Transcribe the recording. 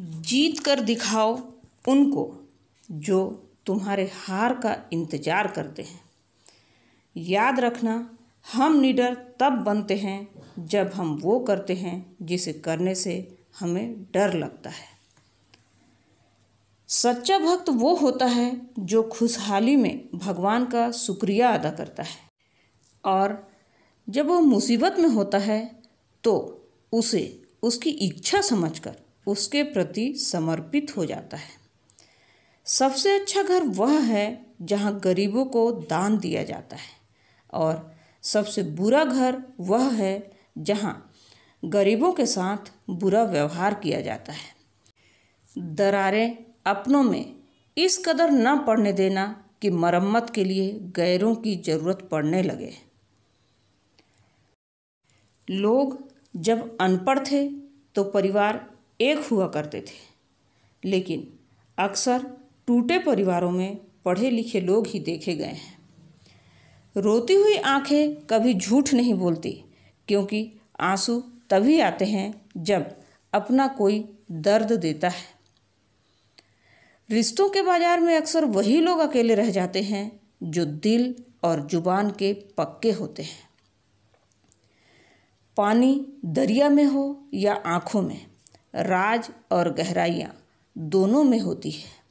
जीत कर दिखाओ उनको जो तुम्हारे हार का इंतज़ार करते हैं याद रखना हम निडर तब बनते हैं जब हम वो करते हैं जिसे करने से हमें डर लगता है सच्चा भक्त वो होता है जो खुशहाली में भगवान का शुक्रिया अदा करता है और जब वो मुसीबत में होता है तो उसे उसकी इच्छा समझकर उसके प्रति समर्पित हो जाता है सबसे अच्छा घर वह है जहाँ गरीबों को दान दिया जाता है और सबसे बुरा घर वह है जहाँ गरीबों के साथ बुरा व्यवहार किया जाता है दरारें अपनों में इस कदर न पड़ने देना कि मरम्मत के लिए गैरों की ज़रूरत पड़ने लगे लोग जब अनपढ़ थे तो परिवार एक हुआ करते थे लेकिन अक्सर टूटे परिवारों में पढ़े लिखे लोग ही देखे गए हैं रोती हुई आंखें कभी झूठ नहीं बोलती क्योंकि आंसू तभी आते हैं जब अपना कोई दर्द देता है रिश्तों के बाजार में अक्सर वही लोग अकेले रह जाते हैं जो दिल और जुबान के पक्के होते हैं पानी दरिया में हो या आँखों में राज और गहराइयाँ दोनों में होती है